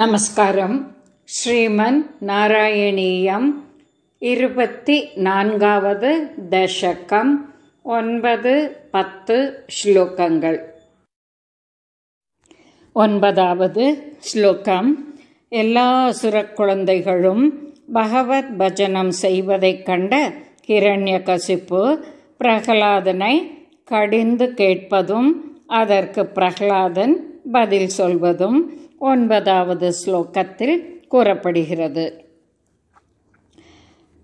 நமஸ்காரம் ஸ்ரீமன் நாராயணீயம் இருபத்தி நான்காவது தசகம் ஒன்பது பத்து ஸ்லோகங்கள் ஒன்பதாவது ஸ்லோகம் எல்லா சுரக்குழந்தைகளும் குழந்தைகளும் பகவத் பஜனம் செய்வதைக் கண்ட கிரண்ய கசிப்பு பிரகலாதனை கடிந்து கேட்பதும் அதற்கு பிரகலாதன் பதில் சொல்வதும் ஒன்பதாவது ஸ்லோகத்தில் கூறப்படுகிறது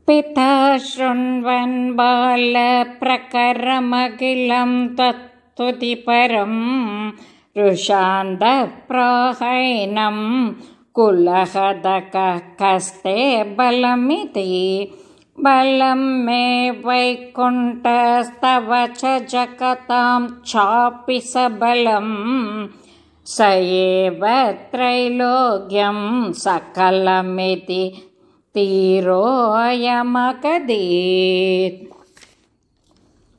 பிதா சுண்வன் பால பிரகரமகிலம் மகிழம் தத்துதி பரம் ருஷாந்த பிராகைனம் குலகத கஸ்தே பலமிதி பலம் மே வைகுண்டஸ்தவச்ச ஜகதாம் சாபிச பலம் स एव त्रैलोक्यं सकलमिति தீரோயமகதீர்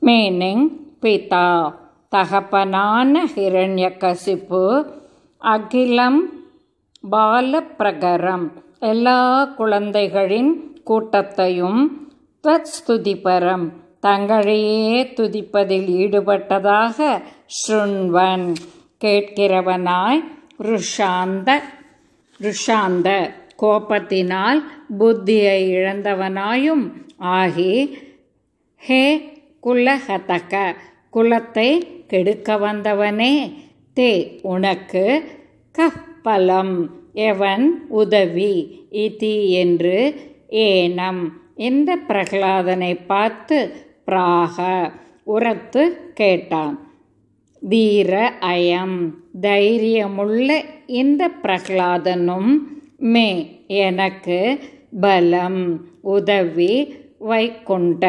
மீனிங் பிதா தகப்பனான ஹிரண்ய கசிப்பு அகிலம் பாலப்பிரகரம் எல்லா குழந்தைகளின் கூட்டத்தையும் துதிபரம் தங்களையே துதிப்பதில் ஈடுபட்டதாக ஸ்ருண்வன் கேட்கிறவனாய் ருஷாந்த ருஷாந்த கோபத்தினால் புத்தியை இழந்தவனாயும் ஆகி ஹே குலகதக குலத்தை கெடுக்க வந்தவனே தே உனக்கு கப்பலம் எவன் உதவி இதி என்று ஏனம் இந்த பிரகலாதனை பார்த்து பிராக உரத்து கேட்டான் வீர அயம் தைரியமுள்ள இந்த பிரகலாதனும் மே எனக்கு பலம் உதவி வைக்குண்ட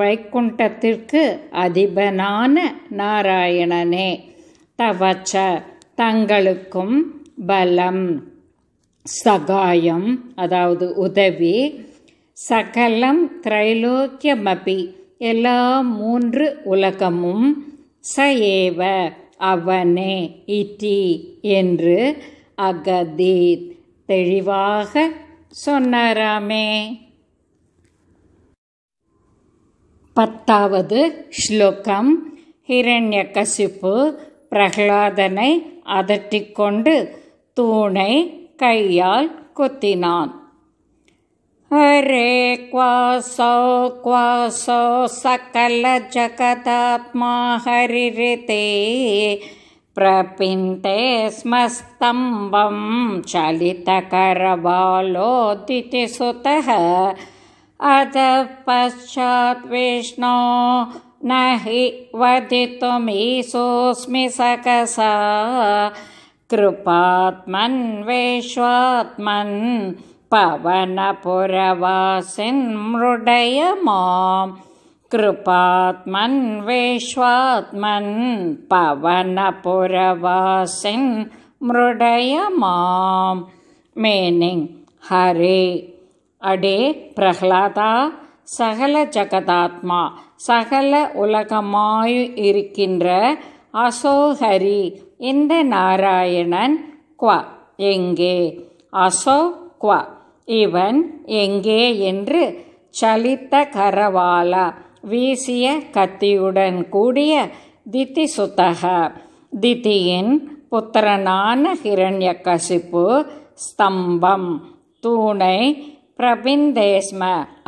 வைக்குண்டத்திற்கு அதிபனான நாராயணனே தவச்ச தங்களுக்கும் பலம் சகாயம் அதாவது உதவி சகலம் திரைலோக்கியமபி எல்லா மூன்று உலகமும் ச ஏவ அவனே இட்டி என்று அகதீத் தெளிவாக சொன்னராமே பத்தாவது ஸ்லோகம் ஹிரண்ய கசிப்பு பிரகலாதனை அதட்டிக்கொண்டு தூணை கையால் கொத்தினான் रे क्वासौ क्वासौ सकलजगदात्मा हरिते प्रपीन्ते स्म स्तम्भं चलितकरबालोदिति सुतः अधः विष्णो न हि वदितुमीशोऽस्मि सकसा कृपात्मन् பவன புறவாசின் மாம் கிருபாத்மன் வேஷ்வாத்மன் பவன புறவாசின் மாம் மீனிங் ஹரே அடே பிரஹ்லாதா சகல ஜகதாத்மா சகல உலகமாய் இருக்கின்ற அசோஹரி இந்த நாராயணன் குவ எங்கே அசோ குவ இவன் எங்கே என்று சலித்த கரவாலா வீசிய கத்தியுடன் கூடிய சுத்தக திதியின் புத்திரனான கசிப்பு ஸ்தம்பம் தூணை பிரபிந்தேஸ்ம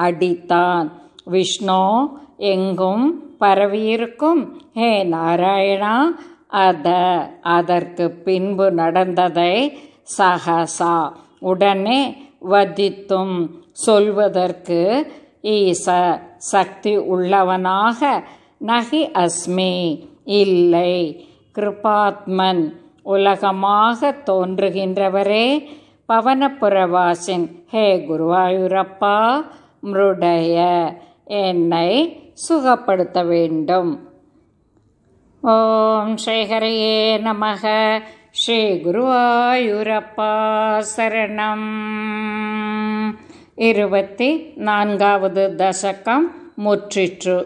அடித்தான் விஷ்ணு எங்கும் பரவியிருக்கும் ஹே நாராயணா அத அதற்கு பின்பு நடந்ததை சகசா உடனே வதித்தும் சொல்வதற்கு ஈச சக்தி உள்ளவனாக நகி அஸ்மி இல்லை கிருபாத்மன் உலகமாக தோன்றுகின்றவரே பவனப்புறவாசின் ஹே குருவாயூரப்பா மிருடைய என்னை சுகப்படுத்த வேண்டும் ஓம் ஸ்ரீஹரையே நமக ஸ்ரீகுருவாயூரப்பா சரணம் இருபத்தி நான்காவது தசகம் முற்றிற்று